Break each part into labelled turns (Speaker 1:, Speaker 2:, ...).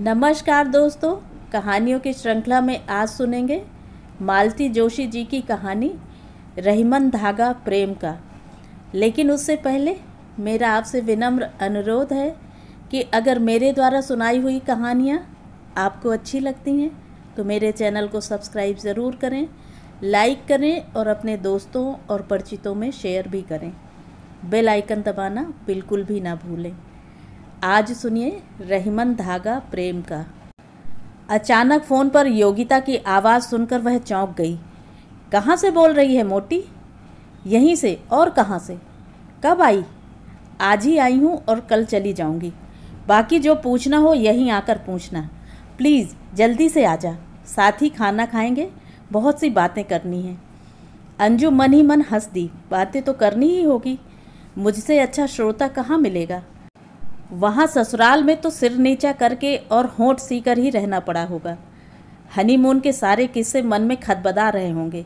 Speaker 1: नमस्कार दोस्तों कहानियों की श्रृंखला में आज सुनेंगे मालती जोशी जी की कहानी रहीमन धागा प्रेम का लेकिन उससे पहले मेरा आपसे विनम्र अनुरोध है कि अगर मेरे द्वारा सुनाई हुई कहानियाँ आपको अच्छी लगती हैं तो मेरे चैनल को सब्सक्राइब ज़रूर करें लाइक करें और अपने दोस्तों और परिचितों में शेयर भी करें बेल आइकन दबाना बिल्कुल भी ना भूलें आज सुनिए रहीमन धागा प्रेम का अचानक फ़ोन पर योगिता की आवाज़ सुनकर वह चौंक गई कहाँ से बोल रही है मोटी यहीं से और कहाँ से कब आई आज ही आई हूँ और कल चली जाऊँगी बाकी जो पूछना हो यहीं आकर पूछना प्लीज़ जल्दी से आ जा साथ ही खाना खाएंगे बहुत सी बातें करनी हैं अंजू मन ही मन हंस दी बातें तो करनी ही होगी मुझसे अच्छा श्रोता कहाँ मिलेगा वहाँ ससुराल में तो सिर नीचा करके और होंठ सी कर ही रहना पड़ा होगा हनीमून के सारे किस्से मन में खतबदा रहे होंगे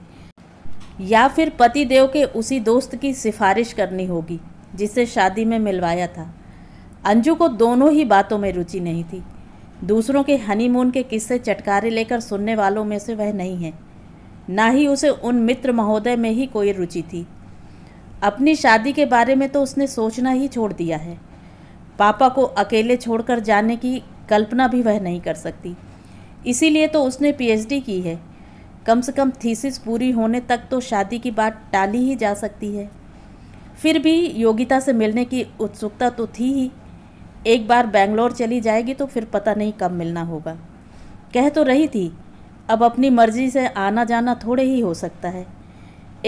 Speaker 1: या फिर पति देव के उसी दोस्त की सिफारिश करनी होगी जिसे शादी में मिलवाया था अंजू को दोनों ही बातों में रुचि नहीं थी दूसरों के हनीमून के किस्से चटकारे लेकर सुनने वालों में से वह नहीं है ना ही उसे उन मित्र महोदय में ही कोई रुचि थी अपनी शादी के बारे में तो उसने सोचना ही छोड़ दिया है पापा को अकेले छोड़कर जाने की कल्पना भी वह नहीं कर सकती इसीलिए तो उसने पीएचडी की है कम से कम थीसिस पूरी होने तक तो शादी की बात टाली ही जा सकती है फिर भी योगिता से मिलने की उत्सुकता तो थी ही एक बार बैंगलोर चली जाएगी तो फिर पता नहीं कब मिलना होगा कह तो रही थी अब अपनी मर्जी से आना जाना थोड़े ही हो सकता है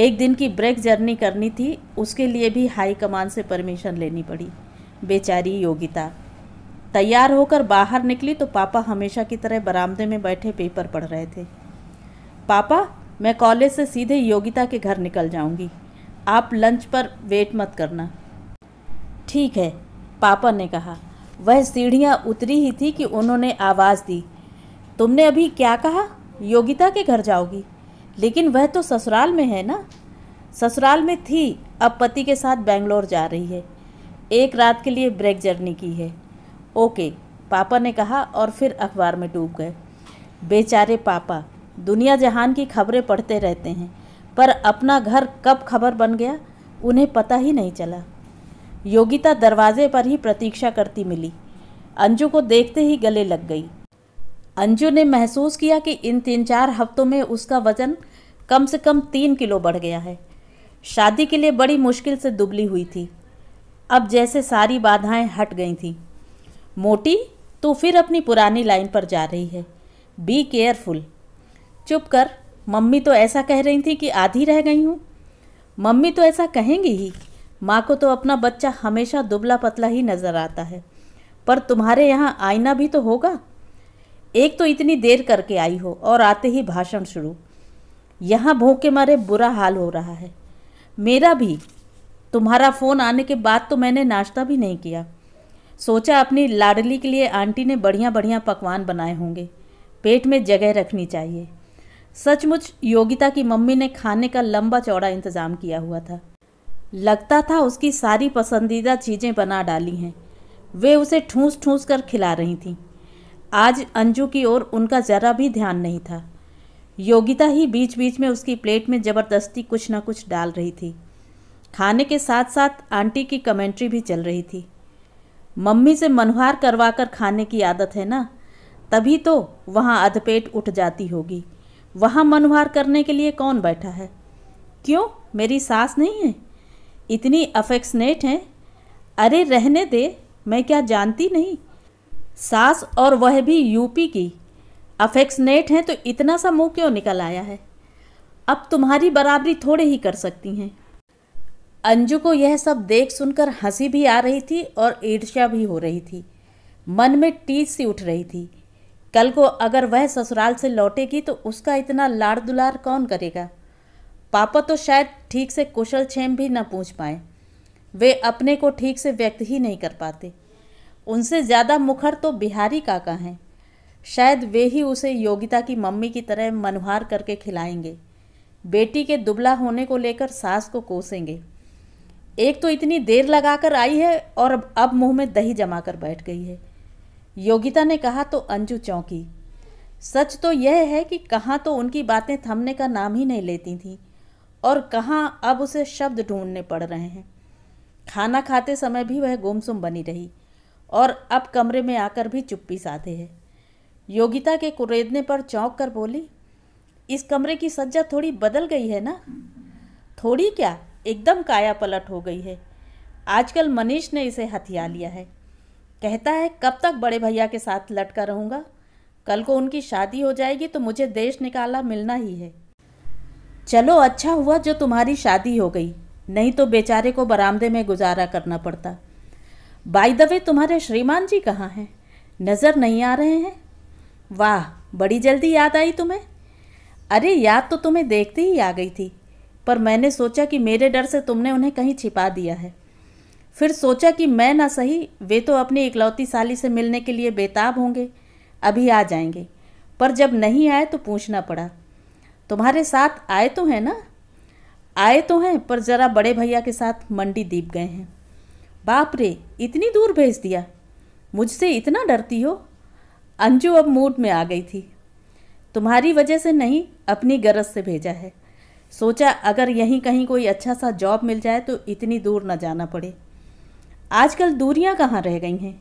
Speaker 1: एक दिन की ब्रेक जर्नी करनी थी उसके लिए भी हाई कमान से परमिशन लेनी पड़ी बेचारी योगिता तैयार होकर बाहर निकली तो पापा हमेशा की तरह बरामदे में बैठे पेपर पढ़ रहे थे पापा मैं कॉलेज से सीधे योगिता के घर निकल जाऊंगी आप लंच पर वेट मत करना ठीक है पापा ने कहा वह सीढ़ियाँ उतरी ही थी कि उन्होंने आवाज़ दी तुमने अभी क्या कहा योगिता के घर जाओगी लेकिन वह तो ससुराल में है ना ससुराल में थी अब पति के साथ बेंगलोर जा रही है एक रात के लिए ब्रेक जर्नी की है ओके पापा ने कहा और फिर अखबार में डूब गए बेचारे पापा दुनिया जहान की खबरें पढ़ते रहते हैं पर अपना घर कब खबर बन गया उन्हें पता ही नहीं चला योगिता दरवाजे पर ही प्रतीक्षा करती मिली अंजू को देखते ही गले लग गई अंजू ने महसूस किया कि इन तीन चार हफ्तों में उसका वज़न कम से कम तीन किलो बढ़ गया है शादी के लिए बड़ी मुश्किल से दुबली हुई थी अब जैसे सारी बाधाएं हट गई थीं मोटी तो फिर अपनी पुरानी लाइन पर जा रही है बी केयरफुल चुप कर मम्मी तो ऐसा कह रही थी कि आधी रह गई हूँ मम्मी तो ऐसा कहेंगी ही माँ को तो अपना बच्चा हमेशा दुबला पतला ही नज़र आता है पर तुम्हारे यहाँ आईना भी तो होगा एक तो इतनी देर करके आई हो और आते ही भाषण शुरू यहाँ भूख के मारे बुरा हाल हो रहा है मेरा भी तुम्हारा फ़ोन आने के बाद तो मैंने नाश्ता भी नहीं किया सोचा अपनी लाडली के लिए आंटी ने बढ़िया बढ़िया पकवान बनाए होंगे पेट में जगह रखनी चाहिए सचमुच योगिता की मम्मी ने खाने का लंबा चौड़ा इंतज़ाम किया हुआ था लगता था उसकी सारी पसंदीदा चीज़ें बना डाली हैं वे उसे ठूंस ठूंस कर खिला रही थीं आज अंजू की ओर उनका ज़रा भी ध्यान नहीं था योगिता ही बीच बीच में उसकी प्लेट में ज़बरदस्ती कुछ ना कुछ डाल रही थी खाने के साथ साथ आंटी की कमेंट्री भी चल रही थी मम्मी से मनहार करवा कर खाने की आदत है ना तभी तो वहाँ अधपेट उठ जाती होगी वहाँ मनवार करने के लिए कौन बैठा है क्यों मेरी सास नहीं है इतनी अफेक्सनेट हैं अरे रहने दे मैं क्या जानती नहीं सास और वह भी यूपी की अफेक्सनेट हैं तो इतना सा मुंह क्यों निकल आया है अब तुम्हारी बराबरी थोड़े ही कर सकती हैं अंजू को यह सब देख सुनकर हंसी भी आ रही थी और ईर्ष्या भी हो रही थी मन में टीस सी उठ रही थी कल को अगर वह ससुराल से लौटेगी तो उसका इतना लाड़ दुलार कौन करेगा पापा तो शायद ठीक से कुशल छेम भी न पूछ पाए वे अपने को ठीक से व्यक्त ही नहीं कर पाते उनसे ज़्यादा मुखर तो बिहारी काका हैं शायद वे ही उसे योगिता की मम्मी की तरह मनहार करके खिलाएंगे बेटी के दुबला होने को लेकर सास को कोसेंगे एक तो इतनी देर लगाकर आई है और अब अब मुंह में दही जमा कर बैठ गई है योगिता ने कहा तो अंजू चौंकी सच तो यह है कि कहाँ तो उनकी बातें थमने का नाम ही नहीं लेती थी और कहाँ अब उसे शब्द ढूंढने पड़ रहे हैं खाना खाते समय भी वह गुमसुम बनी रही और अब कमरे में आकर भी चुप्पी साधे है योगिता के कुरेदने पर चौंक कर बोली इस कमरे की सज्जा थोड़ी बदल गई है ना थोड़ी क्या एकदम काया पलट हो गई है आजकल मनीष ने इसे हथिया लिया है कहता है कब तक बड़े भैया के साथ लटका रहूँगा कल को उनकी शादी हो जाएगी तो मुझे देश निकाला मिलना ही है चलो अच्छा हुआ जो तुम्हारी शादी हो गई नहीं तो बेचारे को बरामदे में गुजारा करना पड़ता बाई दवे तुम्हारे श्रीमान जी कहाँ हैं नज़र नहीं आ रहे हैं वाह बड़ी जल्दी याद आई तुम्हें अरे याद तो तुम्हें देखते ही आ गई थी पर मैंने सोचा कि मेरे डर से तुमने उन्हें कहीं छिपा दिया है फिर सोचा कि मैं ना सही वे तो अपनी इकलौती साली से मिलने के लिए बेताब होंगे अभी आ जाएंगे पर जब नहीं आए तो पूछना पड़ा तुम्हारे साथ आए तो हैं ना आए तो हैं पर ज़रा बड़े भैया के साथ मंडी दीप गए हैं बाप रे इतनी दूर भेज दिया मुझसे इतना डरती हो अंजू अब मूड में आ गई थी तुम्हारी वजह से नहीं अपनी गरज से भेजा है सोचा अगर यहीं कहीं कोई अच्छा सा जॉब मिल जाए तो इतनी दूर न जाना पड़े आजकल दूरियां कहाँ रह गई हैं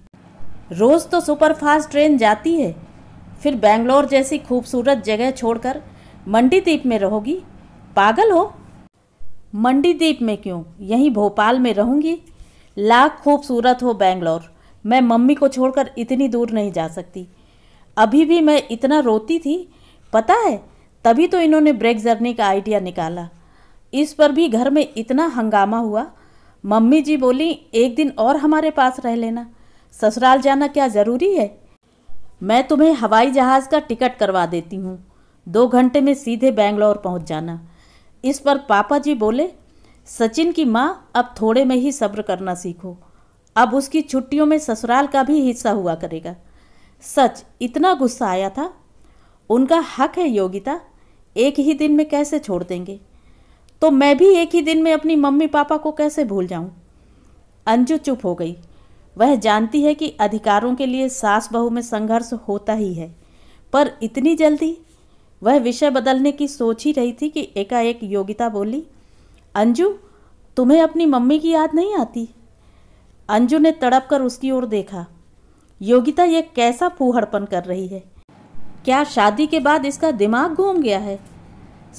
Speaker 1: रोज़ तो सुपरफास्ट ट्रेन जाती है फिर बेंगलोर जैसी खूबसूरत जगह छोड़कर मंडीदीप में रहोगी पागल हो मंडीदीप में क्यों यहीं भोपाल में रहूँगी लाख खूबसूरत हो बेंगलोर मैं मम्मी को छोड़कर इतनी दूर नहीं जा सकती अभी भी मैं इतना रोती थी पता है तभी तो इन्होंने ब्रेक जर्नी का आइडिया निकाला इस पर भी घर में इतना हंगामा हुआ मम्मी जी बोली एक दिन और हमारे पास रह लेना ससुराल जाना क्या ज़रूरी है मैं तुम्हें हवाई जहाज़ का टिकट करवा देती हूँ दो घंटे में सीधे बेंगलोर पहुँच जाना इस पर पापा जी बोले सचिन की माँ अब थोड़े में ही सब्र करना सीखो अब उसकी छुट्टियों में ससुराल का भी हिस्सा हुआ करेगा सच इतना गुस्सा आया था उनका हक है योगिता एक ही दिन में कैसे छोड़ देंगे तो मैं भी एक ही दिन में अपनी मम्मी पापा को कैसे भूल जाऊं? अंजू चुप हो गई वह जानती है कि अधिकारों के लिए सास बहू में संघर्ष होता ही है पर इतनी जल्दी वह विषय बदलने की सोच ही रही थी कि एकाएक योगिता बोली अंजू तुम्हें अपनी मम्मी की याद नहीं आती अंजू ने तड़प कर उसकी ओर देखा योगिता यह कैसा फूहड़पन कर रही है क्या शादी के बाद इसका दिमाग घूम गया है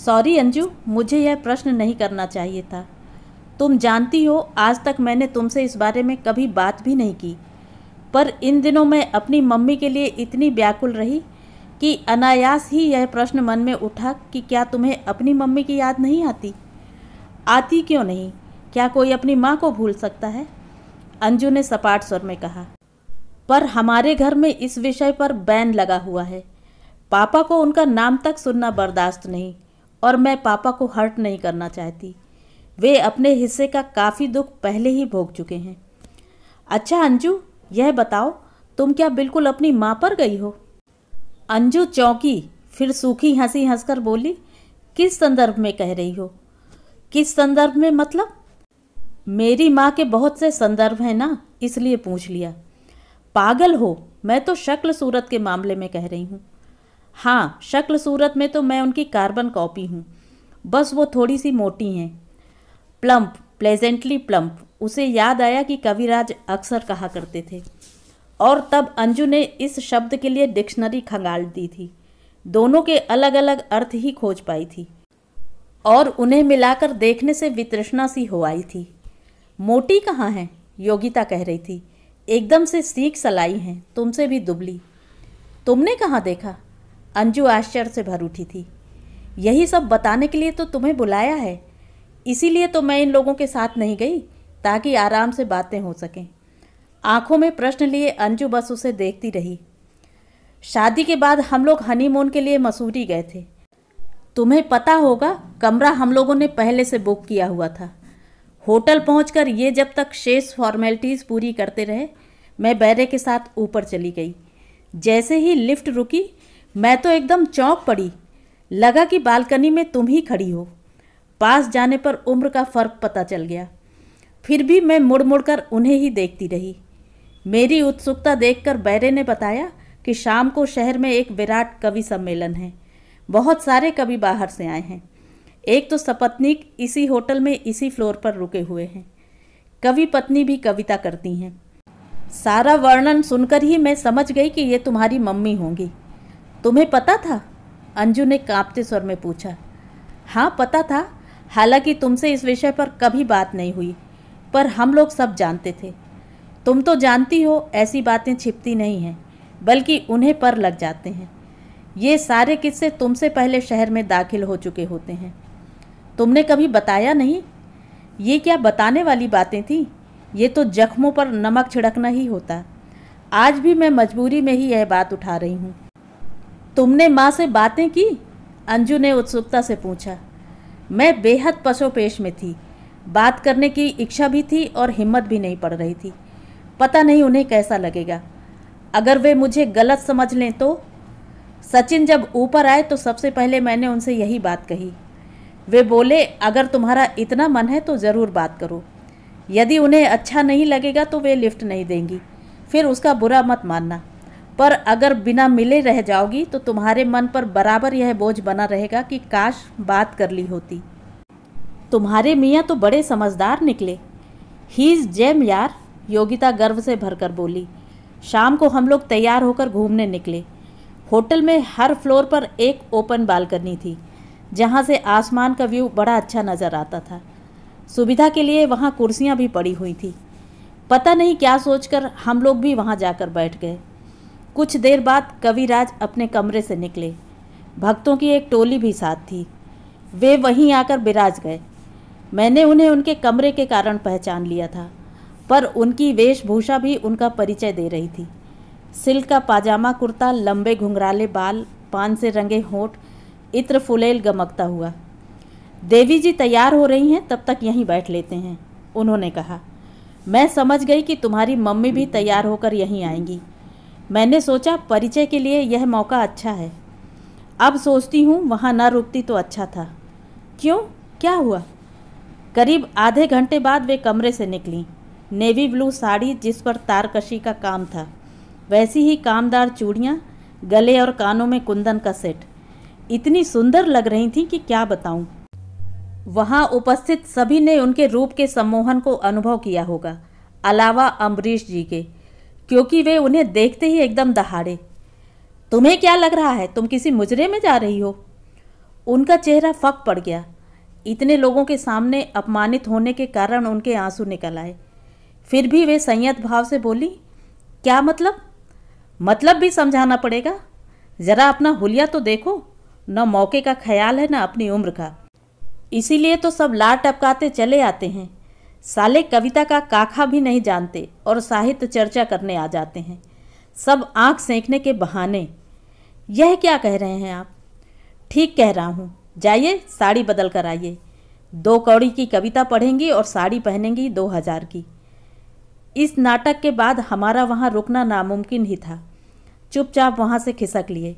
Speaker 1: सॉरी अंजू मुझे यह प्रश्न नहीं करना चाहिए था तुम जानती हो आज तक मैंने तुमसे इस बारे में कभी बात भी नहीं की पर इन दिनों मैं अपनी मम्मी के लिए इतनी व्याकुल रही कि अनायास ही यह प्रश्न मन में उठा कि क्या तुम्हें अपनी मम्मी की याद नहीं आती आती क्यों नहीं क्या कोई अपनी माँ को भूल सकता है अंजू ने सपाट स्वर में कहा पर हमारे घर में इस विषय पर बैन लगा हुआ है पापा को उनका नाम तक सुनना बर्दाश्त नहीं और मैं पापा को हर्ट नहीं करना चाहती वे अपने हिस्से का काफ़ी दुख पहले ही भोग चुके हैं अच्छा अंजू यह बताओ तुम क्या बिल्कुल अपनी माँ पर गई हो अंजू चौंकी फिर सूखी हंसी हंसकर बोली किस संदर्भ में कह रही हो किस संदर्भ में मतलब मेरी माँ के बहुत से संदर्भ हैं ना इसलिए पूछ लिया पागल हो मैं तो शक्ल सूरत के मामले में कह रही हूँ हाँ शक्ल सूरत में तो मैं उनकी कार्बन कॉपी हूँ बस वो थोड़ी सी मोटी हैं प्लम्प प्लेजेंटली प्लम्प उसे याद आया कि कविराज अक्सर कहा करते थे और तब अंजू ने इस शब्द के लिए डिक्शनरी खंगाल दी थी दोनों के अलग अलग अर्थ ही खोज पाई थी और उन्हें मिलाकर देखने से वितृष्णा सी हो आई थी मोटी कहाँ हैं योगिता कह रही थी एकदम से सीख सलाई हैं तुमसे भी दुबली तुमने कहाँ देखा अंजू आश्चर्य से भर उठी थी यही सब बताने के लिए तो तुम्हें बुलाया है इसीलिए तो मैं इन लोगों के साथ नहीं गई ताकि आराम से बातें हो सकें आंखों में प्रश्न लिए अंजू बस उसे देखती रही शादी के बाद हम लोग हनीमून के लिए मसूरी गए थे तुम्हें पता होगा कमरा हम लोगों ने पहले से बुक किया हुआ था होटल पहुंचकर ये जब तक शेष फॉर्मेलिटीज़ पूरी करते रहे मैं बैरे के साथ ऊपर चली गई जैसे ही लिफ्ट रुकी मैं तो एकदम चौंक पड़ी लगा कि बालकनी में तुम ही खड़ी हो पास जाने पर उम्र का फर्क पता चल गया फिर भी मैं मुड़ मुड़ कर उन्हें ही देखती रही मेरी उत्सुकता देखकर बैरे ने बताया कि शाम को शहर में एक विराट कवि सम्मेलन है बहुत सारे कवि बाहर से आए हैं एक तो सपत्नीक इसी होटल में इसी फ्लोर पर रुके हुए हैं कवि पत्नी भी कविता करती हैं सारा वर्णन सुनकर ही मैं समझ गई कि ये तुम्हारी मम्मी होंगी तुम्हें पता था अंजू ने कांपते स्वर में पूछा हाँ पता था हालांकि तुमसे इस विषय पर कभी बात नहीं हुई पर हम लोग सब जानते थे तुम तो जानती हो ऐसी बातें छिपती नहीं हैं बल्कि उन्हें पर लग जाते हैं ये सारे किस्से तुमसे पहले शहर में दाखिल हो चुके होते हैं तुमने कभी बताया नहीं ये क्या बताने वाली बातें थीं ये तो जख्मों पर नमक छिड़कना ही होता आज भी मैं मजबूरी में ही यह बात उठा रही हूँ तुमने माँ से बातें की अंजू ने उत्सुकता से पूछा मैं बेहद पशोपेश में थी बात करने की इच्छा भी थी और हिम्मत भी नहीं पड़ रही थी पता नहीं उन्हें कैसा लगेगा अगर वे मुझे गलत समझ लें तो सचिन जब ऊपर आए तो सबसे पहले मैंने उनसे यही बात कही वे बोले अगर तुम्हारा इतना मन है तो ज़रूर बात करो यदि उन्हें अच्छा नहीं लगेगा तो वे लिफ्ट नहीं देंगी फिर उसका बुरा मत मानना पर अगर बिना मिले रह जाओगी तो तुम्हारे मन पर बराबर यह बोझ बना रहेगा कि काश बात कर ली होती तुम्हारे मियाँ तो बड़े समझदार निकले ही इज़ जैम यार योगिता गर्व से भरकर बोली शाम को हम लोग तैयार होकर घूमने निकले होटल में हर फ्लोर पर एक ओपन बालकनी थी जहाँ से आसमान का व्यू बड़ा अच्छा नज़र आता था सुविधा के लिए वहाँ कुर्सियाँ भी पड़ी हुई थी पता नहीं क्या सोचकर हम लोग भी वहाँ जाकर बैठ गए कुछ देर बाद कविराज अपने कमरे से निकले भक्तों की एक टोली भी साथ थी वे वहीं आकर बिराज गए मैंने उन्हें उनके कमरे के कारण पहचान लिया था पर उनकी वेशभूषा भी उनका परिचय दे रही थी सिल्क का पाजामा कुर्ता लंबे घुंघराले बाल पान से रंगे होठ इत्र फुलेल गमकता हुआ देवी जी तैयार हो रही हैं तब तक यहीं बैठ लेते हैं उन्होंने कहा मैं समझ गई कि तुम्हारी मम्मी भी तैयार होकर यहीं आएंगी मैंने सोचा परिचय के लिए यह मौका अच्छा है अब सोचती हूँ वहाँ न रुकती तो अच्छा था क्यों क्या हुआ करीब आधे घंटे बाद वे कमरे से निकली नेवी ब्लू साड़ी जिस पर तारकशी का काम था वैसी ही कामदार चूड़ियाँ गले और कानों में कुंदन का सेट इतनी सुंदर लग रही थी कि क्या बताऊं। वहां उपस्थित सभी ने उनके रूप के सम्मोहन को अनुभव किया होगा अलावा अम्बरीश जी के क्योंकि वे उन्हें देखते ही एकदम दहाड़े तुम्हें क्या लग रहा है तुम किसी मुजरे में जा रही हो उनका चेहरा फक पड़ गया इतने लोगों के सामने अपमानित होने के कारण उनके आंसू निकल आए फिर भी वे संयत भाव से बोली क्या मतलब मतलब भी समझाना पड़ेगा ज़रा अपना हुलिया तो देखो न मौके का ख्याल है न अपनी उम्र का इसीलिए तो सब लार टपकाते चले आते हैं साले कविता का काखा भी नहीं जानते और साहित्य चर्चा करने आ जाते हैं सब आँख सेंकने के बहाने यह क्या कह रहे हैं आप ठीक कह रहा हूँ जाइए साड़ी बदल कर आइए दो कौड़ी की कविता पढ़ेंगी और साड़ी पहनेंगी दो हज़ार की इस नाटक के बाद हमारा वहाँ रुकना नामुमकिन ही था चुपचाप वहाँ से खिसक लिए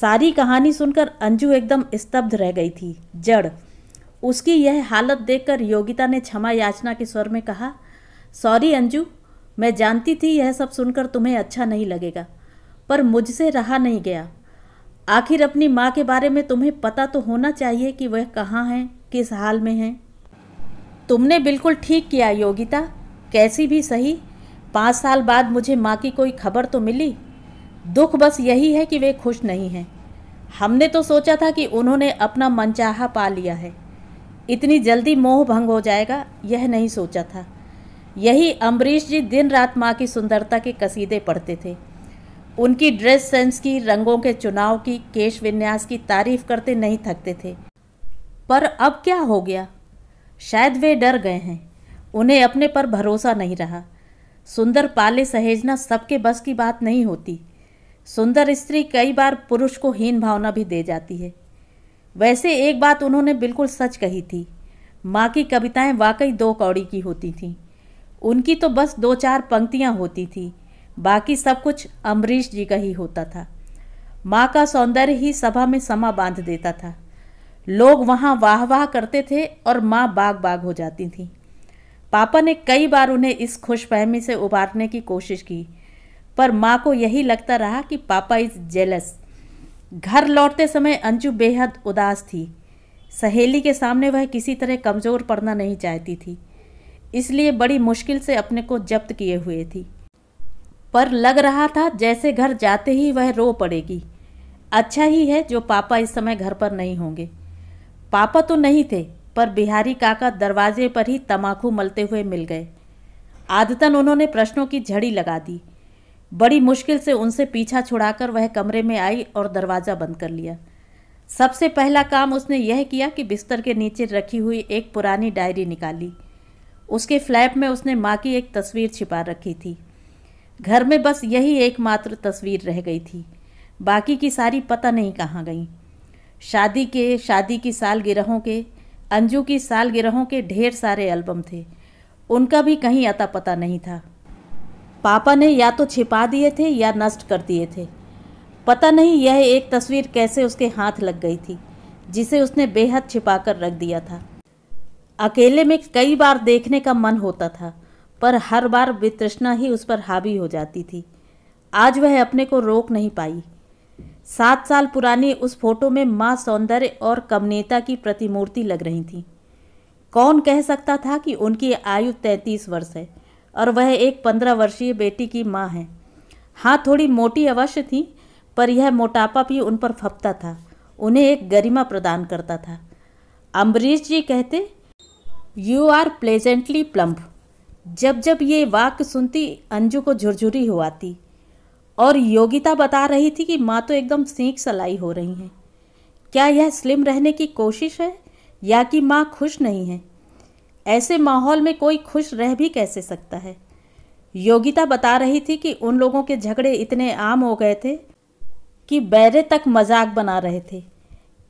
Speaker 1: सारी कहानी सुनकर अंजू एकदम स्तब्ध रह गई थी जड़ उसकी यह हालत देखकर योगिता ने क्षमा याचना के स्वर में कहा सॉरी अंजू मैं जानती थी यह सब सुनकर तुम्हें अच्छा नहीं लगेगा पर मुझसे रहा नहीं गया आखिर अपनी माँ के बारे में तुम्हें पता तो होना चाहिए कि वह कहाँ हैं किस हाल में हैं तुमने बिल्कुल ठीक किया योगिता कैसी भी सही पाँच साल बाद मुझे माँ की कोई खबर तो मिली दुख बस यही है कि वे खुश नहीं हैं हमने तो सोचा था कि उन्होंने अपना मनचाहा पा लिया है इतनी जल्दी मोह भंग हो जाएगा यह नहीं सोचा था यही अम्बरीश जी दिन रात माँ की सुंदरता के कसीदे पढ़ते थे उनकी ड्रेस सेंस की रंगों के चुनाव की केश विन्यास की तारीफ करते नहीं थकते थे पर अब क्या हो गया शायद वे डर गए हैं उन्हें अपने पर भरोसा नहीं रहा सुंदर पाले सहेजना सबके बस की बात नहीं होती सुंदर स्त्री कई बार पुरुष को हीन भावना भी दे जाती है वैसे एक बात उन्होंने बिल्कुल सच कही थी माँ की कविताएं वाकई दो कौड़ी की होती थीं उनकी तो बस दो चार पंक्तियाँ होती थी बाकी सब कुछ अम्बरीश जी का ही होता था माँ का सौंदर्य ही सभा में समा बांध देता था लोग वहाँ वाह वाह करते थे और माँ बाग बाग हो जाती थी पापा ने कई बार उन्हें इस खुशफहमी से उबारने की कोशिश की पर माँ को यही लगता रहा कि पापा इज़ जेलस घर लौटते समय अंजू बेहद उदास थी सहेली के सामने वह किसी तरह कमज़ोर पड़ना नहीं चाहती थी इसलिए बड़ी मुश्किल से अपने को जब्त किए हुए थी पर लग रहा था जैसे घर जाते ही वह रो पड़ेगी अच्छा ही है जो पापा इस समय घर पर नहीं होंगे पापा तो नहीं थे पर बिहारी काका दरवाजे पर ही तमाकू मलते हुए मिल गए आदतन उन्होंने प्रश्नों की झड़ी लगा दी बड़ी मुश्किल से उनसे पीछा छुड़ाकर वह कमरे में आई और दरवाज़ा बंद कर लिया सबसे पहला काम उसने यह किया कि बिस्तर के नीचे रखी हुई एक पुरानी डायरी निकाली उसके फ्लैप में उसने माँ की एक तस्वीर छिपा रखी थी घर में बस यही एकमात्र तस्वीर रह गई थी बाकी की सारी पता नहीं कहाँ गई शादी के शादी की सालगिरहों के अंजू की सालगिरहों के ढेर सारे एल्बम थे उनका भी कहीं अता पता नहीं था पापा ने या तो छिपा दिए थे या नष्ट कर दिए थे पता नहीं यह एक तस्वीर कैसे उसके हाथ लग गई थी जिसे उसने बेहद छिपा कर रख दिया था अकेले में कई बार देखने का मन होता था पर हर बार वितृष्णा ही उस पर हावी हो जाती थी आज वह अपने को रोक नहीं पाई सात साल पुरानी उस फोटो में माँ सौंदर्य और कमनेता की प्रतिमूर्ति लग रही थी कौन कह सकता था कि उनकी आयु तैंतीस वर्ष है और वह एक पंद्रह वर्षीय बेटी की माँ है हाँ थोड़ी मोटी अवश्य थी पर यह मोटापा भी उन पर फपता था उन्हें एक गरिमा प्रदान करता था अम्बरीश जी कहते यू आर प्लेजेंटली प्लम्प जब जब ये वाक्य सुनती अंजू को झुरझुरी हो आती और योगिता बता रही थी कि माँ तो एकदम सीख सलाई हो रही हैं क्या यह स्लिम रहने की कोशिश है या कि माँ खुश नहीं है ऐसे माहौल में कोई खुश रह भी कैसे सकता है योगिता बता रही थी कि उन लोगों के झगड़े इतने आम हो गए थे कि बैरे तक मजाक बना रहे थे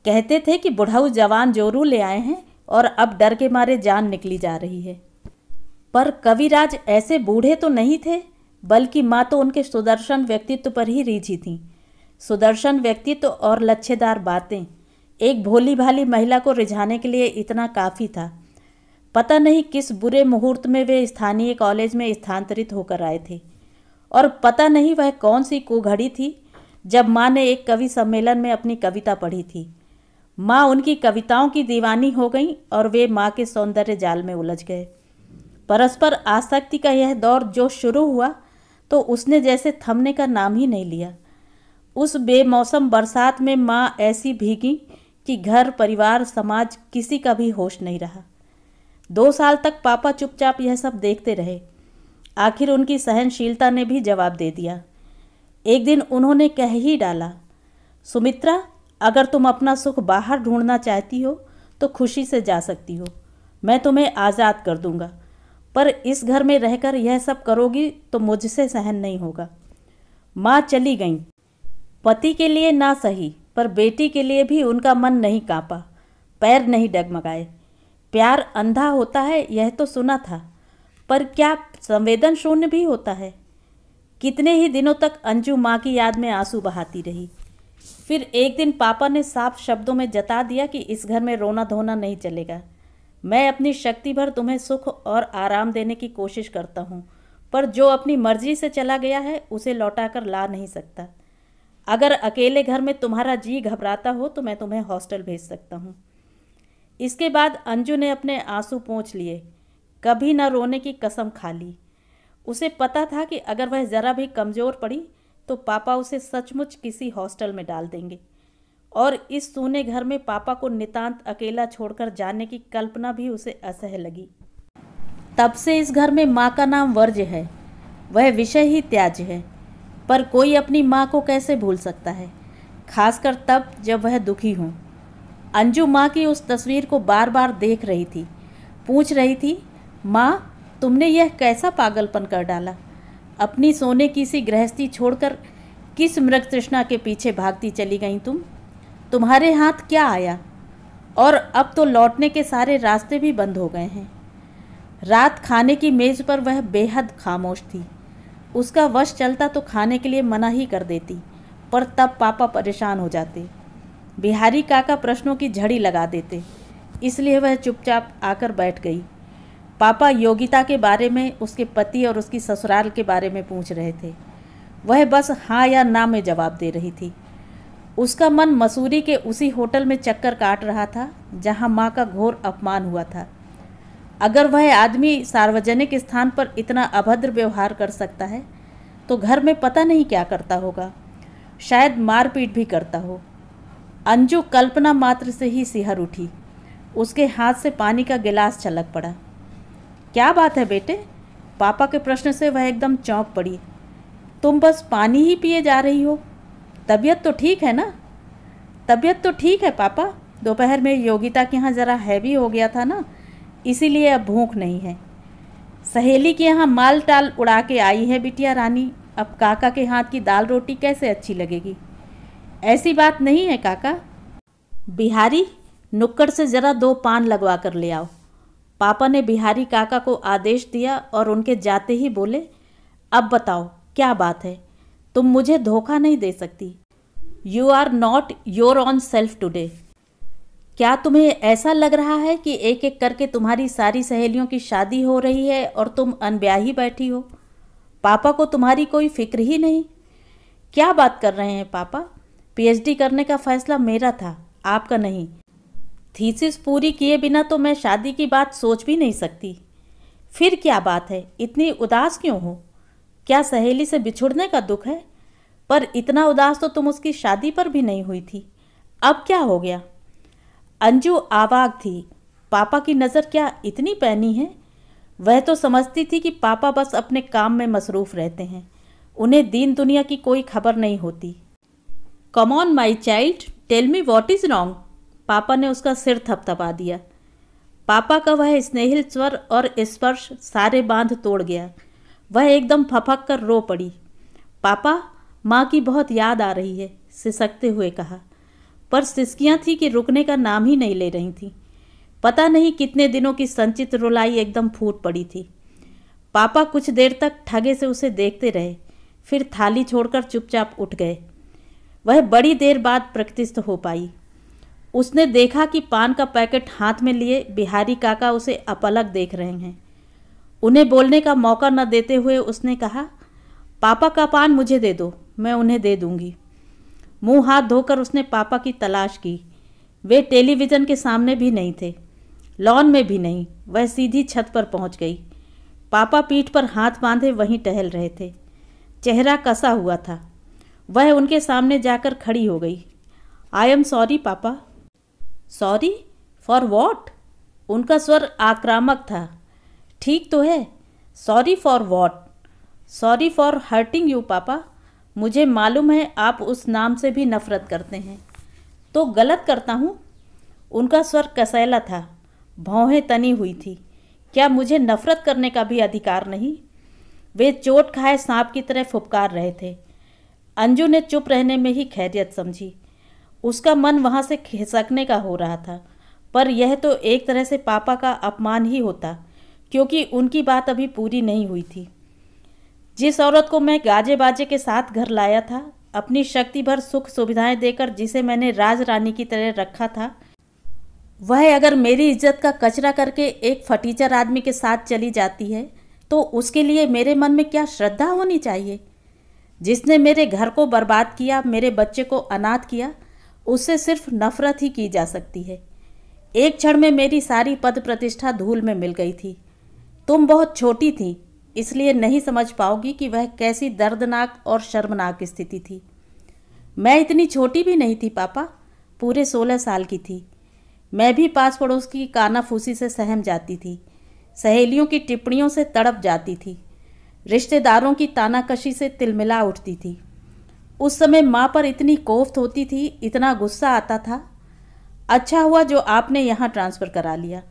Speaker 1: कहते थे कि बुढ़ाऊ जवान जोरू ले आए हैं और अब डर के मारे जान निकली जा रही है पर कविराज ऐसे बूढ़े तो नहीं थे बल्कि माँ तो उनके सुदर्शन व्यक्तित्व पर ही रीझी थीं सुदर्शन व्यक्तित्व और लच्छेदार बातें एक भोली भाली महिला को रिझाने के लिए इतना काफ़ी था पता नहीं किस बुरे मुहूर्त में वे स्थानीय कॉलेज में स्थानांतरित होकर आए थे और पता नहीं वह कौन सी कुघड़ी थी जब माँ ने एक कवि सम्मेलन में अपनी कविता पढ़ी थी माँ उनकी कविताओं की दीवानी हो गई और वे माँ के सौंदर्य जाल में उलझ गए परस्पर आसक्ति का यह दौर जो शुरू हुआ तो उसने जैसे थमने का नाम ही नहीं लिया उस बेमौसम बरसात में माँ ऐसी भीगी कि घर परिवार समाज किसी का भी होश नहीं रहा दो साल तक पापा चुपचाप यह सब देखते रहे आखिर उनकी सहनशीलता ने भी जवाब दे दिया एक दिन उन्होंने कह ही डाला सुमित्रा अगर तुम अपना सुख बाहर ढूंढना चाहती हो तो खुशी से जा सकती हो मैं तुम्हें आज़ाद कर दूंगा पर इस घर में रहकर यह सब करोगी तो मुझसे सहन नहीं होगा माँ चली गईं पति के लिए ना सही पर बेटी के लिए भी उनका मन नहीं कांपा पैर नहीं डगमगाए प्यार अंधा होता है यह तो सुना था पर क्या संवेदन शून्य भी होता है कितने ही दिनों तक अंजू माँ की याद में आंसू बहाती रही फिर एक दिन पापा ने साफ शब्दों में जता दिया कि इस घर में रोना धोना नहीं चलेगा मैं अपनी शक्ति भर तुम्हें सुख और आराम देने की कोशिश करता हूँ पर जो अपनी मर्जी से चला गया है उसे लौटा कर ला नहीं सकता अगर अकेले घर में तुम्हारा जी घबराता हो तो मैं तुम्हें हॉस्टल भेज सकता हूँ इसके बाद अंजू ने अपने आंसू पहुँच लिए कभी न रोने की कसम खा ली उसे पता था कि अगर वह ज़रा भी कमज़ोर पड़ी तो पापा उसे सचमुच किसी हॉस्टल में डाल देंगे और इस सोने घर में पापा को नितांत अकेला छोड़कर जाने की कल्पना भी उसे असह लगी तब से इस घर में माँ का नाम वर्ज है वह विषय ही त्याज है पर कोई अपनी माँ को कैसे भूल सकता है खासकर तब जब वह दुखी हों अंजू माँ की उस तस्वीर को बार बार देख रही थी पूछ रही थी माँ तुमने यह कैसा पागलपन कर डाला अपनी सोने की सी गृहस्थी छोड़कर किस मृग तृष्णा के पीछे भागती चली गई तुम तुम्हारे हाथ क्या आया और अब तो लौटने के सारे रास्ते भी बंद हो गए हैं रात खाने की मेज़ पर वह बेहद खामोश थी उसका वश चलता तो खाने के लिए मना ही कर देती पर तब पापा परेशान हो जाते बिहारी काका प्रश्नों की झड़ी लगा देते इसलिए वह चुपचाप आकर बैठ गई पापा योगिता के बारे में उसके पति और उसकी ससुराल के बारे में पूछ रहे थे वह बस हाँ या ना में जवाब दे रही थी उसका मन मसूरी के उसी होटल में चक्कर काट रहा था जहाँ माँ का घोर अपमान हुआ था अगर वह आदमी सार्वजनिक स्थान पर इतना अभद्र व्यवहार कर सकता है तो घर में पता नहीं क्या करता होगा शायद मारपीट भी करता हो अंजू कल्पना मात्र से ही सिहर उठी उसके हाथ से पानी का गिलास छलक पड़ा क्या बात है बेटे पापा के प्रश्न से वह एकदम चौंक पड़ी तुम बस पानी ही पिए जा रही हो तबीयत तो ठीक है ना तबीयत तो ठीक है पापा दोपहर में योगिता के यहाँ ज़रा हैवी हो गया था ना इसीलिए अब भूख नहीं है सहेली के यहाँ माल टाल उड़ा के आई है बिटिया रानी अब काका के हाथ की दाल रोटी कैसे अच्छी लगेगी ऐसी बात नहीं है काका बिहारी नुक्कड़ से ज़रा दो पान लगवा कर ले आओ पापा ने बिहारी काका को आदेश दिया और उनके जाते ही बोले अब बताओ क्या बात है तुम मुझे धोखा नहीं दे सकती you are not your own self today क्या तुम्हें ऐसा लग रहा है कि एक एक करके तुम्हारी सारी सहेलियों की शादी हो रही है और तुम अनब्याही बैठी हो पापा को तुम्हारी कोई फिक्र ही नहीं क्या बात कर रहे हैं पापा पीएचडी करने का फैसला मेरा था आपका नहीं थीसिस पूरी किए बिना तो मैं शादी की बात सोच भी नहीं सकती फिर क्या बात है इतनी उदास क्यों हो क्या सहेली से बिछुड़ने का दुख है पर इतना उदास तो तुम उसकी शादी पर भी नहीं हुई थी अब क्या हो गया अंजू आवाग थी पापा की नज़र क्या इतनी पैनी है वह तो समझती थी कि पापा बस अपने काम में मसरूफ़ रहते हैं उन्हें दीन दुनिया की कोई खबर नहीं होती come on my child tell me what is wrong पापा ने उसका सिर थपथपा दिया पापा का वह स्नेहिल स्वर और स्पर्श सारे बांध तोड़ गया वह एकदम फपक कर रो पड़ी पापा माँ की बहुत याद आ रही है सिसकते हुए कहा पर सिसकियाँ थी कि रुकने का नाम ही नहीं ले रही थी पता नहीं कितने दिनों की संचित रुलाई एकदम फूट पड़ी थी पापा कुछ देर तक ठगे से उसे देखते रहे फिर थाली छोड़कर चुपचाप उठ गए वह बड़ी देर बाद प्रकृतिस्थ हो पाई उसने देखा कि पान का पैकेट हाथ में लिए बिहारी काका उसे अपलग देख रहे हैं उन्हें बोलने का मौका न देते हुए उसने कहा पापा का पान मुझे दे दो मैं उन्हें दे दूंगी मुंह हाथ धोकर उसने पापा की तलाश की वे टेलीविज़न के सामने भी नहीं थे लॉन में भी नहीं वह सीधी छत पर पहुंच गई पापा पीठ पर हाथ बांधे वहीं टहल रहे थे चेहरा कसा हुआ था वह उनके सामने जाकर खड़ी हो गई आई एम सॉरी पापा सॉरी फॉर वॉट उनका स्वर आक्रामक था ठीक तो है sorry for what sorry for hurting you पापा मुझे मालूम है आप उस नाम से भी नफरत करते हैं तो गलत करता हूँ उनका स्वर कसैला था भौहें तनी हुई थी क्या मुझे नफरत करने का भी अधिकार नहीं वे चोट खाए सांप की तरह फुपकार रहे थे अंजू ने चुप रहने में ही खैरियत समझी उसका मन वहाँ से खिसकने का हो रहा था पर यह तो एक तरह से पापा का अपमान ही होता क्योंकि उनकी बात अभी पूरी नहीं हुई थी जिस औरत को मैं गाजे बाजे के साथ घर लाया था अपनी शक्ति भर सुख सुविधाएं देकर जिसे मैंने राज रानी की तरह रखा था वह अगर मेरी इज्जत का कचरा करके एक फटीचर आदमी के साथ चली जाती है तो उसके लिए मेरे मन में क्या श्रद्धा होनी चाहिए जिसने मेरे घर को बर्बाद किया मेरे बच्चे को अनाथ किया उससे सिर्फ नफरत ही की जा सकती है एक क्षण में मेरी सारी पद प्रतिष्ठा धूल में मिल गई थी तुम बहुत छोटी थी इसलिए नहीं समझ पाओगी कि वह कैसी दर्दनाक और शर्मनाक स्थिति थी मैं इतनी छोटी भी नहीं थी पापा पूरे सोलह साल की थी मैं भी पास पड़ोस की कानाफूसी से सहम जाती थी सहेलियों की टिप्पणियों से तड़प जाती थी रिश्तेदारों की तानाकशी से तिलमिला उठती थी उस समय माँ पर इतनी कोफ्त होती थी इतना गुस्सा आता था अच्छा हुआ जो आपने यहाँ ट्रांसफ़र करा लिया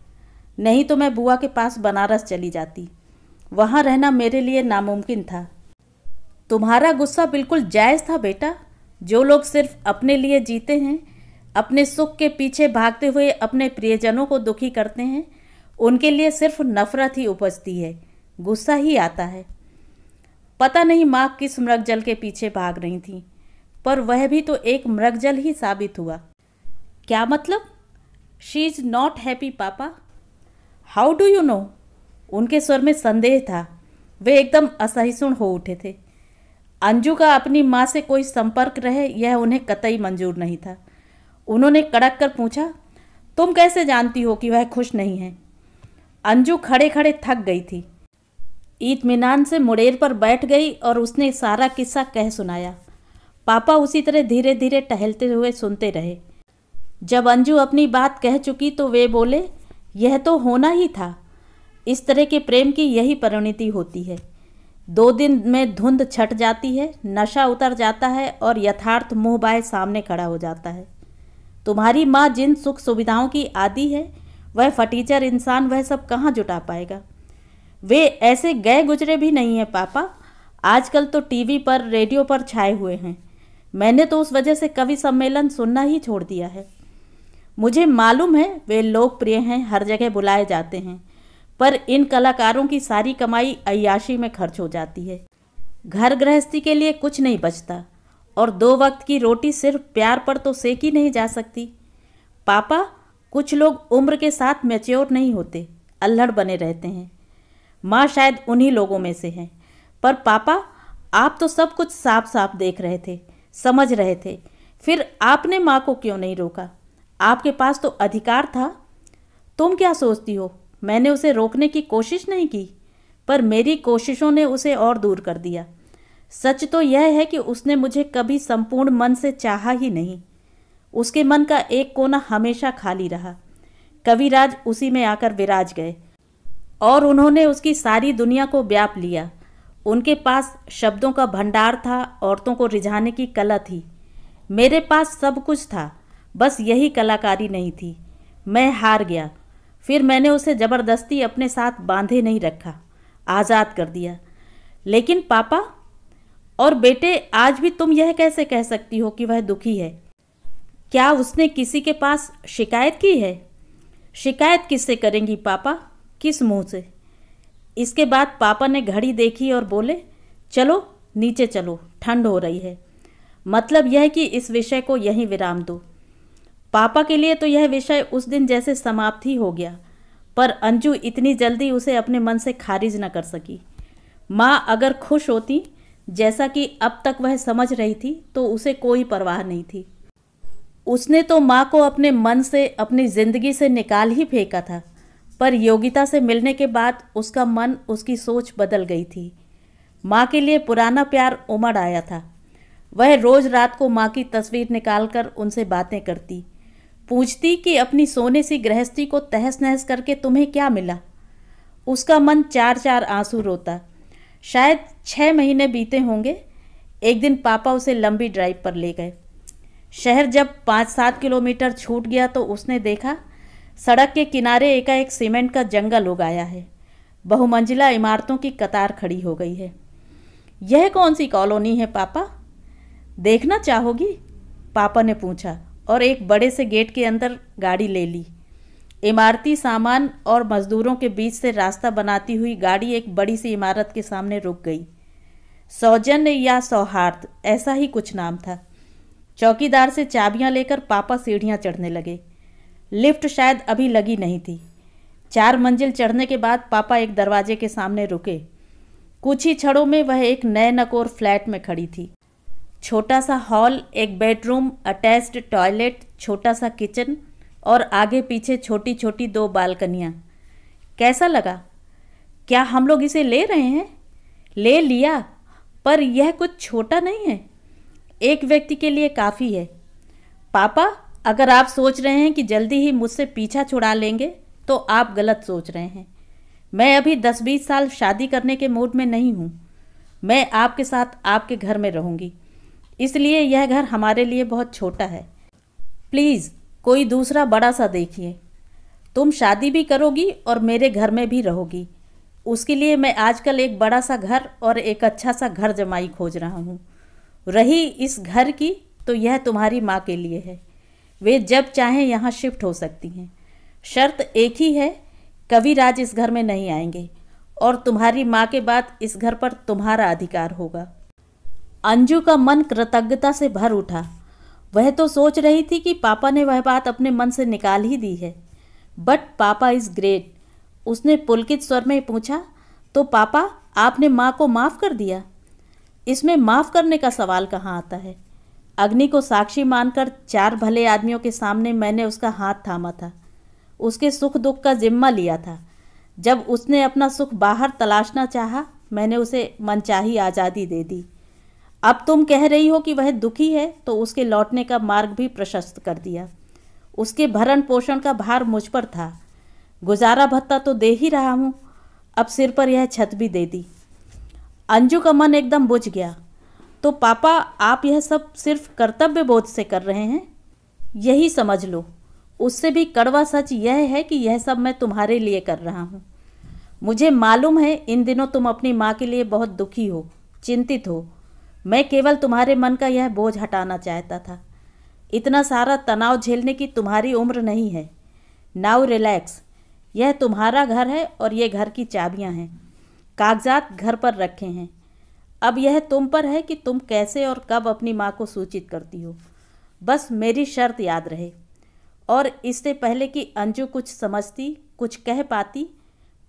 Speaker 1: नहीं तो मैं बुआ के पास बनारस चली जाती वहाँ रहना मेरे लिए नामुमकिन था तुम्हारा गुस्सा बिल्कुल जायज़ था बेटा जो लोग सिर्फ अपने लिए जीते हैं अपने सुख के पीछे भागते हुए अपने प्रियजनों को दुखी करते हैं उनके लिए सिर्फ नफ़रत ही उपजती है गुस्सा ही आता है पता नहीं माँ किस मृगजल के पीछे भाग रही थी पर वह भी तो एक मृगजल ही साबित हुआ क्या मतलब शी इज़ नॉट हैप्पी पापा हाउ डू यू नो उनके स्वर में संदेह था वे एकदम असहिष्णु हो उठे थे अंजू का अपनी माँ से कोई संपर्क रहे यह उन्हें कतई मंजूर नहीं था उन्होंने कड़क कर पूछा तुम कैसे जानती हो कि वह खुश नहीं है अंजू खड़े खड़े थक गई थी इतमान से मुड़ेर पर बैठ गई और उसने सारा किस्सा कह सुनाया पापा उसी तरह धीरे धीरे टहलते हुए सुनते रहे जब अंजू अपनी बात कह चुकी तो वे बोले यह तो होना ही था इस तरह के प्रेम की यही परिणति होती है दो दिन में धुंध छट जाती है नशा उतर जाता है और यथार्थ मुँह बाय सामने खड़ा हो जाता है तुम्हारी माँ जिन सुख सुविधाओं की आदि है वह फटीचर इंसान वह सब कहाँ जुटा पाएगा वे ऐसे गए गुजरे भी नहीं हैं पापा आजकल तो टीवी पर रेडियो पर छाए हुए हैं मैंने तो उस वजह से कवि सम्मेलन सुनना ही छोड़ दिया है मुझे मालूम है वे लोकप्रिय हैं हर जगह बुलाए जाते हैं पर इन कलाकारों की सारी कमाई अयाशी में खर्च हो जाती है घर गृहस्थी के लिए कुछ नहीं बचता और दो वक्त की रोटी सिर्फ प्यार पर तो सेक ही नहीं जा सकती पापा कुछ लोग उम्र के साथ मेच्योर नहीं होते अल्हड़ बने रहते हैं माँ शायद उन्हीं लोगों में से हैं पर पापा आप तो सब कुछ साफ साफ देख रहे थे समझ रहे थे फिर आपने माँ को क्यों नहीं रोका आपके पास तो अधिकार था तुम क्या सोचती हो मैंने उसे रोकने की कोशिश नहीं की पर मेरी कोशिशों ने उसे और दूर कर दिया सच तो यह है कि उसने मुझे कभी संपूर्ण मन से चाहा ही नहीं उसके मन का एक कोना हमेशा खाली रहा कविराज उसी में आकर विराज गए और उन्होंने उसकी सारी दुनिया को व्याप लिया उनके पास शब्दों का भंडार था औरतों को रिझाने की कला थी मेरे पास सब कुछ था बस यही कलाकारी नहीं थी मैं हार गया फिर मैंने उसे ज़बरदस्ती अपने साथ बांधे नहीं रखा आज़ाद कर दिया लेकिन पापा और बेटे आज भी तुम यह कैसे कह सकती हो कि वह दुखी है क्या उसने किसी के पास शिकायत की है शिकायत किससे करेंगी पापा किस मुंह से इसके बाद पापा ने घड़ी देखी और बोले चलो नीचे चलो ठंड हो रही है मतलब यह कि इस विषय को यहीं विराम दो पापा के लिए तो यह विषय उस दिन जैसे समाप्त ही हो गया पर अंजू इतनी जल्दी उसे अपने मन से खारिज न कर सकी माँ अगर खुश होती जैसा कि अब तक वह समझ रही थी तो उसे कोई परवाह नहीं थी उसने तो माँ को अपने मन से अपनी ज़िंदगी से निकाल ही फेंका था पर योगिता से मिलने के बाद उसका मन उसकी सोच बदल गई थी माँ के लिए पुराना प्यार उमड़ आया था वह रोज़ रात को माँ की तस्वीर निकालकर उनसे बातें करती पूछती कि अपनी सोने सी गृहस्थी को तहस नहस करके तुम्हें क्या मिला उसका मन चार चार आंसू रोता शायद छः महीने बीते होंगे एक दिन पापा उसे लंबी ड्राइव पर ले गए शहर जब पाँच सात किलोमीटर छूट गया तो उसने देखा सड़क के किनारे एकाएक सीमेंट का जंगल उगाया है बहुमंजिला इमारतों की कतार खड़ी हो गई है यह कौन सी कॉलोनी है पापा देखना चाहोगी पापा ने पूछा और एक बड़े से गेट के अंदर गाड़ी ले ली इमारती सामान और मजदूरों के बीच से रास्ता बनाती हुई गाड़ी एक बड़ी सी इमारत के सामने रुक गई सौजन्य या सौहार्द ऐसा ही कुछ नाम था चौकीदार से चाबियां लेकर पापा सीढ़ियां चढ़ने लगे लिफ्ट शायद अभी लगी नहीं थी चार मंजिल चढ़ने के बाद पापा एक दरवाजे के सामने रुके कुछ ही छड़ों में वह एक नए नकोर फ्लैट में खड़ी थी छोटा सा हॉल एक बेडरूम अटैच्ड टॉयलेट छोटा सा किचन और आगे पीछे छोटी छोटी दो बालकनियाँ कैसा लगा क्या हम लोग इसे ले रहे हैं ले लिया पर यह कुछ छोटा नहीं है एक व्यक्ति के लिए काफ़ी है पापा अगर आप सोच रहे हैं कि जल्दी ही मुझसे पीछा छुड़ा लेंगे तो आप गलत सोच रहे हैं मैं अभी दस बीस साल शादी करने के मूड में नहीं हूँ मैं आपके साथ आपके घर में रहूँगी इसलिए यह घर हमारे लिए बहुत छोटा है प्लीज़ कोई दूसरा बड़ा सा देखिए तुम शादी भी करोगी और मेरे घर में भी रहोगी उसके लिए मैं आजकल एक बड़ा सा घर और एक अच्छा सा घर जमाई खोज रहा हूँ रही इस घर की तो यह तुम्हारी माँ के लिए है वे जब चाहें यहाँ शिफ्ट हो सकती हैं शर्त एक ही है कविराज इस घर में नहीं आएंगे और तुम्हारी माँ के बाद इस घर पर तुम्हारा अधिकार होगा अंजू का मन कृतज्ञता से भर उठा वह तो सोच रही थी कि पापा ने वह बात अपने मन से निकाल ही दी है बट पापा इज़ ग्रेट उसने पुलकित स्वर में पूछा तो पापा आपने माँ को माफ़ कर दिया इसमें माफ़ करने का सवाल कहाँ आता है अग्नि को साक्षी मानकर चार भले आदमियों के सामने मैंने उसका हाथ थामा था उसके सुख दुख का जिम्मा लिया था जब उसने अपना सुख बाहर तलाशना चाहा मैंने उसे मनचाही आज़ादी दे दी अब तुम कह रही हो कि वह दुखी है तो उसके लौटने का मार्ग भी प्रशस्त कर दिया उसके भरण पोषण का भार मुझ पर था गुजारा भत्ता तो दे ही रहा हूँ अब सिर पर यह छत भी दे दी अंजू का मन एकदम बुझ गया तो पापा आप यह सब सिर्फ कर्तव्य बोध से कर रहे हैं यही समझ लो उससे भी कड़वा सच यह है कि यह सब मैं तुम्हारे लिए कर रहा हूँ मुझे मालूम है इन दिनों तुम अपनी माँ के लिए बहुत दुखी हो चिंतित हो मैं केवल तुम्हारे मन का यह बोझ हटाना चाहता था इतना सारा तनाव झेलने की तुम्हारी उम्र नहीं है नाउ रिलैक्स यह तुम्हारा घर है और ये घर की चाबियाँ हैं कागजात घर पर रखे हैं अब यह तुम पर है कि तुम कैसे और कब अपनी माँ को सूचित करती हो बस मेरी शर्त याद रहे और इससे पहले कि अंजू कुछ समझती कुछ कह पाती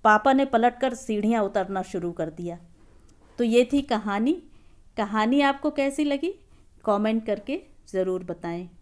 Speaker 1: पापा ने पलटकर सीढ़ियाँ उतरना शुरू कर दिया तो ये थी कहानी कहानी आपको कैसी लगी कमेंट करके ज़रूर बताएं